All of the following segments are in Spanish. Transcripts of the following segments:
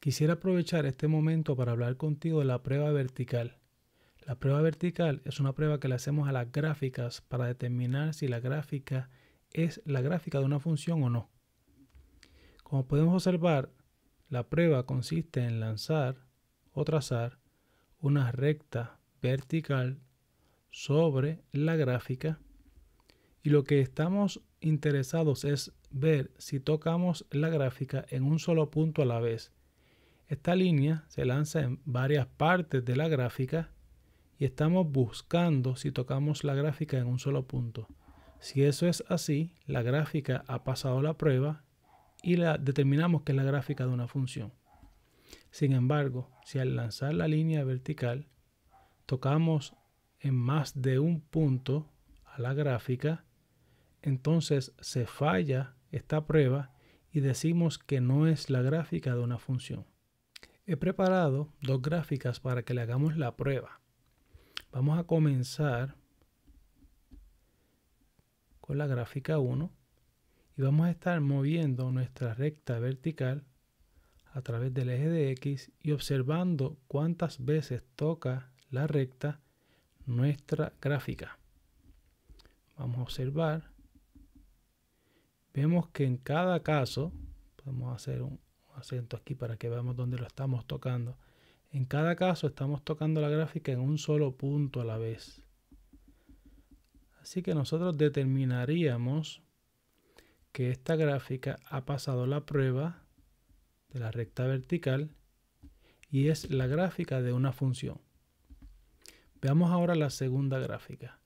Quisiera aprovechar este momento para hablar contigo de la prueba vertical. La prueba vertical es una prueba que le hacemos a las gráficas para determinar si la gráfica es la gráfica de una función o no. Como podemos observar, la prueba consiste en lanzar o trazar una recta vertical sobre la gráfica y lo que estamos interesados es ver si tocamos la gráfica en un solo punto a la vez esta línea se lanza en varias partes de la gráfica y estamos buscando si tocamos la gráfica en un solo punto. Si eso es así, la gráfica ha pasado la prueba y la determinamos que es la gráfica de una función. Sin embargo, si al lanzar la línea vertical tocamos en más de un punto a la gráfica, entonces se falla esta prueba y decimos que no es la gráfica de una función. He preparado dos gráficas para que le hagamos la prueba. Vamos a comenzar con la gráfica 1 y vamos a estar moviendo nuestra recta vertical a través del eje de X y observando cuántas veces toca la recta nuestra gráfica. Vamos a observar. Vemos que en cada caso, podemos hacer un acento aquí para que veamos dónde lo estamos tocando. En cada caso estamos tocando la gráfica en un solo punto a la vez. Así que nosotros determinaríamos que esta gráfica ha pasado la prueba de la recta vertical y es la gráfica de una función. Veamos ahora la segunda gráfica.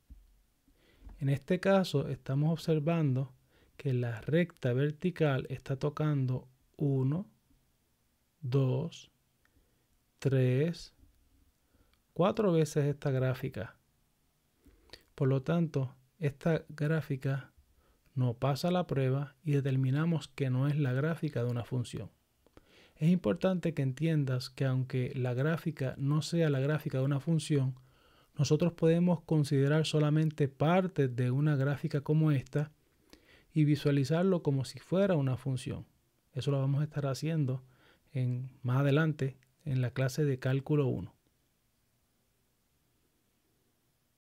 En este caso estamos observando que la recta vertical está tocando 1, 2, 3, 4 veces esta gráfica. Por lo tanto, esta gráfica no pasa la prueba y determinamos que no es la gráfica de una función. Es importante que entiendas que aunque la gráfica no sea la gráfica de una función, nosotros podemos considerar solamente parte de una gráfica como esta y visualizarlo como si fuera una función. Eso lo vamos a estar haciendo en, más adelante en la clase de cálculo 1.